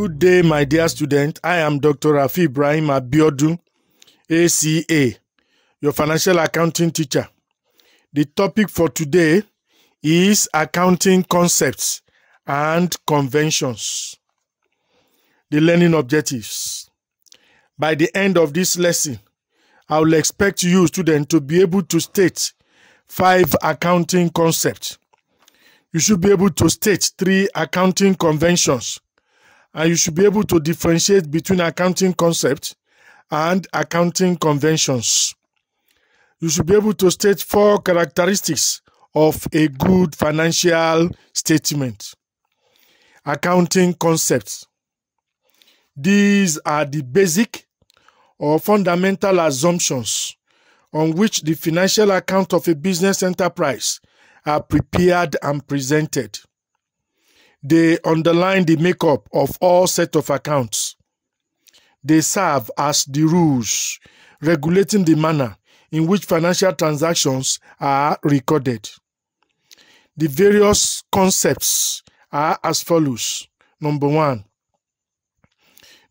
Good day, my dear student. I am Dr. Rafi Ibrahim Abiodun, ACA, your financial accounting teacher. The topic for today is accounting concepts and conventions. The learning objectives. By the end of this lesson, I will expect you, student, to be able to state five accounting concepts. You should be able to state three accounting conventions and you should be able to differentiate between accounting concepts and accounting conventions. You should be able to state four characteristics of a good financial statement. Accounting concepts. These are the basic or fundamental assumptions on which the financial account of a business enterprise are prepared and presented. They underline the makeup of all set of accounts. They serve as the rules regulating the manner in which financial transactions are recorded. The various concepts are as follows. Number one,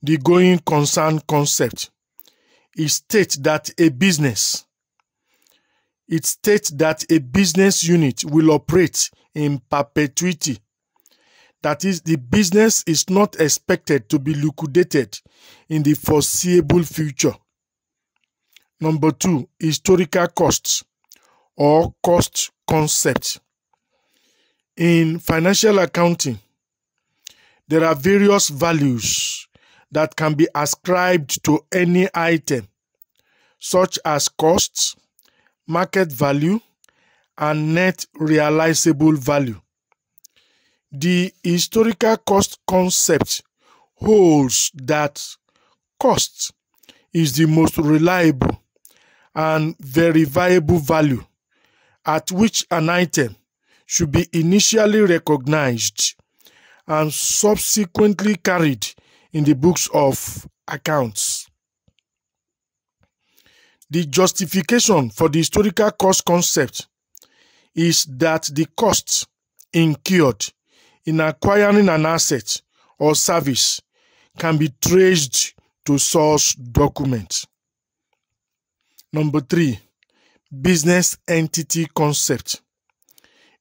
the going concern concept. It states that a business it states that a business unit will operate in perpetuity That is, the business is not expected to be liquidated in the foreseeable future. Number two, historical costs or cost concept. In financial accounting, there are various values that can be ascribed to any item, such as costs, market value, and net realizable value. The historical cost concept holds that cost is the most reliable and verifiable value at which an item should be initially recognized and subsequently carried in the books of accounts. The justification for the historical cost concept is that the costs incurred in acquiring an asset or service can be traced to source document. Number three, business entity concept.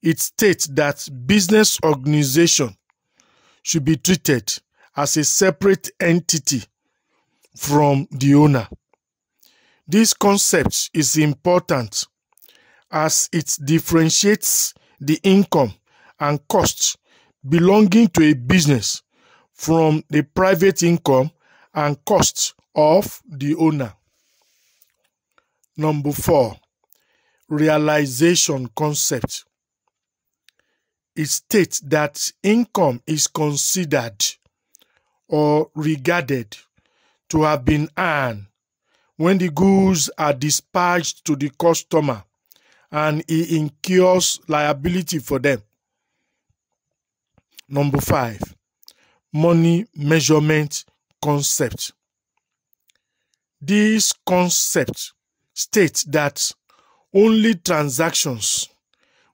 It states that business organization should be treated as a separate entity from the owner. This concept is important as it differentiates the income and costs belonging to a business from the private income and costs of the owner. Number four, realization concept. It states that income is considered or regarded to have been earned when the goods are dispatched to the customer and he incurs liability for them. Number five, money measurement concept. This concept states that only transactions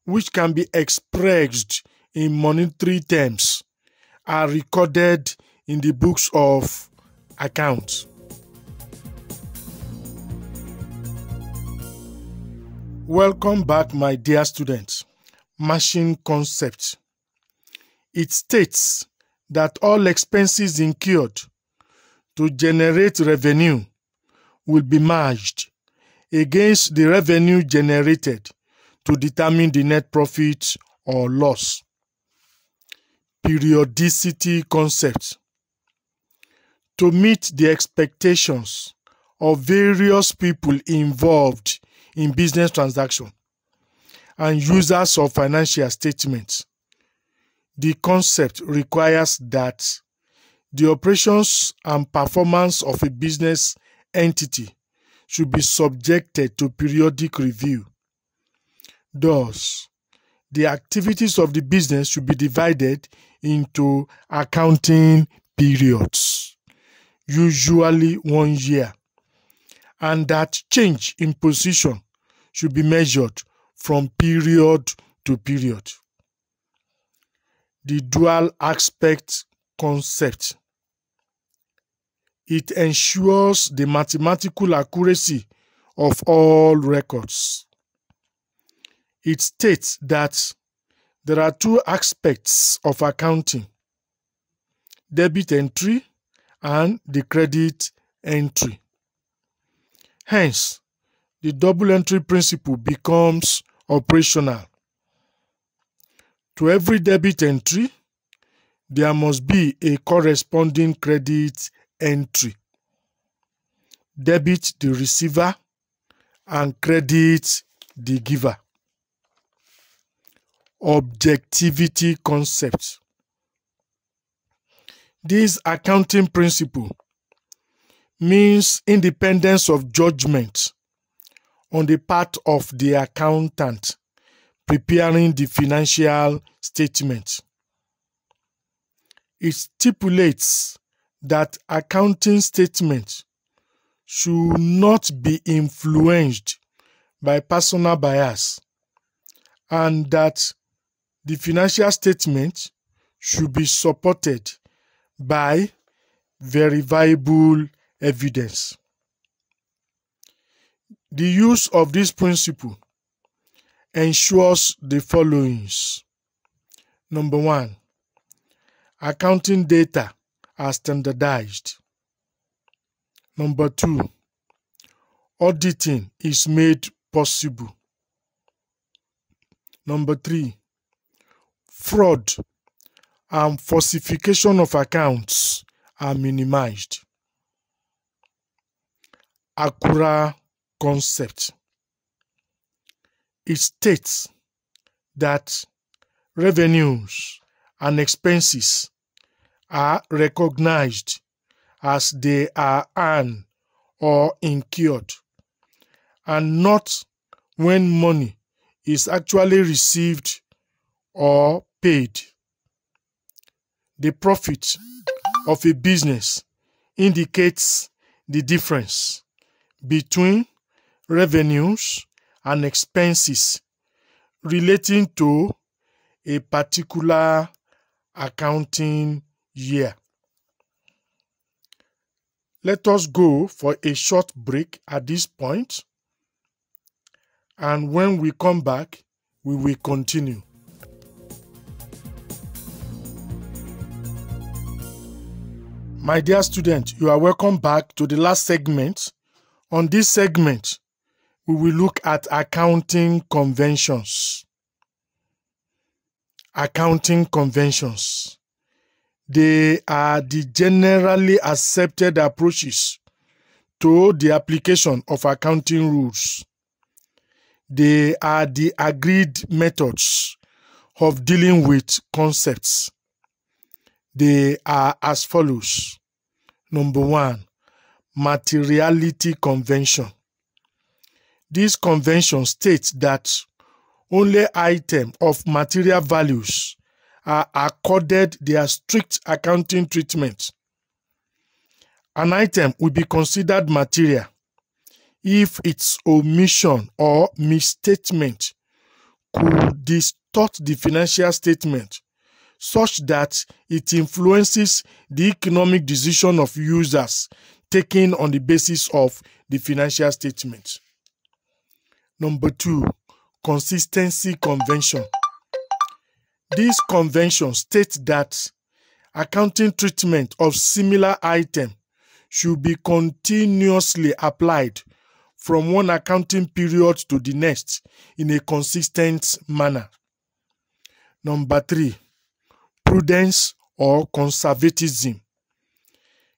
which can be expressed in monetary terms are recorded in the books of accounts. Welcome back, my dear students. Machine concept. It states that all expenses incurred to generate revenue will be merged against the revenue generated to determine the net profit or loss. Periodicity concept. To meet the expectations of various people involved in business transaction and users of financial statements the concept requires that the operations and performance of a business entity should be subjected to periodic review. Thus, the activities of the business should be divided into accounting periods, usually one year, and that change in position should be measured from period to period. the dual aspect concept. It ensures the mathematical accuracy of all records. It states that there are two aspects of accounting, debit entry and the credit entry. Hence, the double entry principle becomes operational To every debit entry, there must be a corresponding credit entry. Debit the receiver and credit the giver. Objectivity concept. This accounting principle means independence of judgment on the part of the accountant preparing the financial statement. It stipulates that accounting statements should not be influenced by personal bias and that the financial statement should be supported by verifiable evidence. The use of this principle ensures the followings. Number one, accounting data are standardized. Number two, auditing is made possible. Number three, fraud and falsification of accounts are minimized. Acura concept it states that revenues and expenses are recognized as they are earned or incurred, and not when money is actually received or paid. The profit of a business indicates the difference between revenues and expenses relating to a particular accounting year. Let us go for a short break at this point, and when we come back, we will continue. My dear student, you are welcome back to the last segment. On this segment, we will look at accounting conventions. Accounting conventions. They are the generally accepted approaches to the application of accounting rules. They are the agreed methods of dealing with concepts. They are as follows. Number one, materiality convention. This convention states that only items of material values are accorded their strict accounting treatment. An item will be considered material if its omission or misstatement could distort the financial statement such that it influences the economic decision of users taken on the basis of the financial statement. Number two, Consistency Convention. This convention states that accounting treatment of similar item should be continuously applied from one accounting period to the next in a consistent manner. Number three, prudence or conservatism.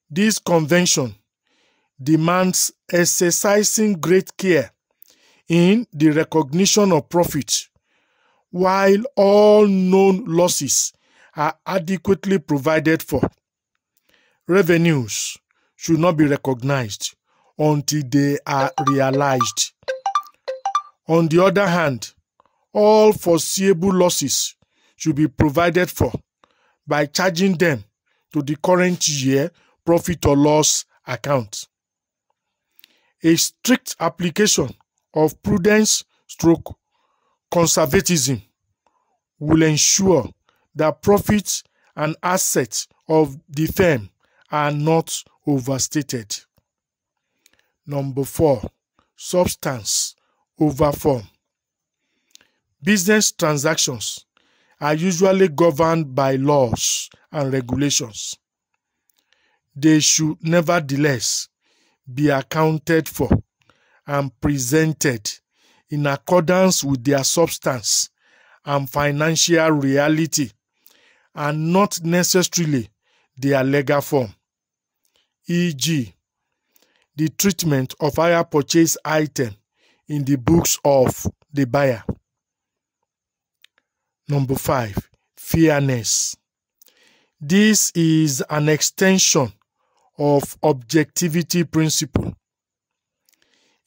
This convention demands exercising great care in the recognition of profit, while all known losses are adequately provided for. Revenues should not be recognized until they are realized. On the other hand, all foreseeable losses should be provided for by charging them to the current year profit or loss account. A strict application of prudence stroke conservatism will ensure that profits and assets of the firm are not overstated. Number four, substance over form. Business transactions are usually governed by laws and regulations. They should nevertheless be accounted for and presented in accordance with their substance and financial reality and not necessarily their legal form. E.g., the treatment of higher purchase item in the books of the buyer. Number five, fairness. This is an extension of objectivity principle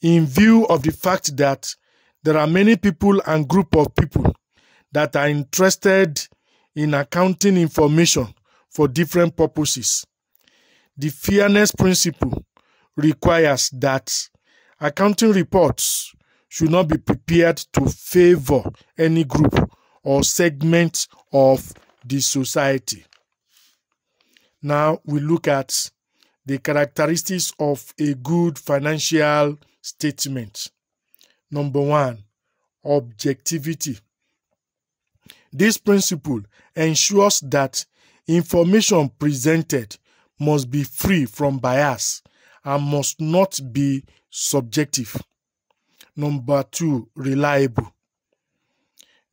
in view of the fact that there are many people and group of people that are interested in accounting information for different purposes. The fairness principle requires that accounting reports should not be prepared to favor any group or segment of the society. Now we look at the characteristics of a good financial Statement Number one, objectivity. This principle ensures that information presented must be free from bias and must not be subjective. Number two, reliable.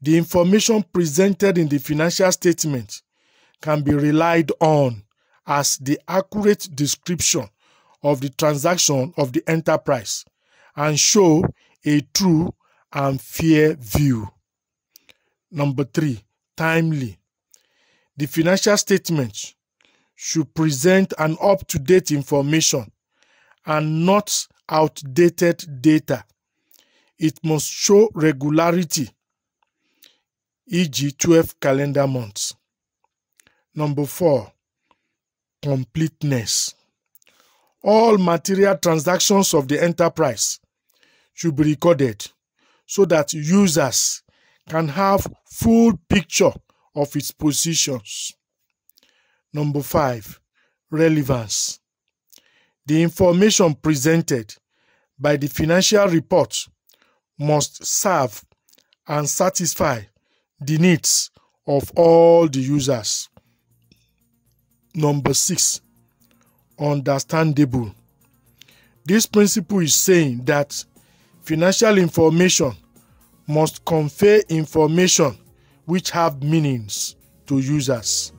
The information presented in the financial statement can be relied on as the accurate description of the transaction of the enterprise and show a true and fair view. Number three, timely. The financial statement should present an up-to-date information and not outdated data. It must show regularity, e.g. 12 calendar months. Number four, completeness. All material transactions of the enterprise should be recorded so that users can have full picture of its positions. Number five, relevance. The information presented by the financial report must serve and satisfy the needs of all the users. Number six, understandable. This principle is saying that Financial information must convey information which have meanings to users.